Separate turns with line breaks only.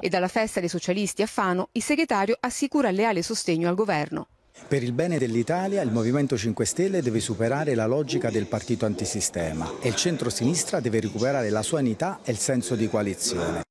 e dalla festa dei socialisti a Fano il segretario assicura leale sostegno al governo.
Per il bene dell'Italia il Movimento 5 Stelle deve superare la logica del partito antisistema e il centro-sinistra deve recuperare la sua unità e il senso di coalizione.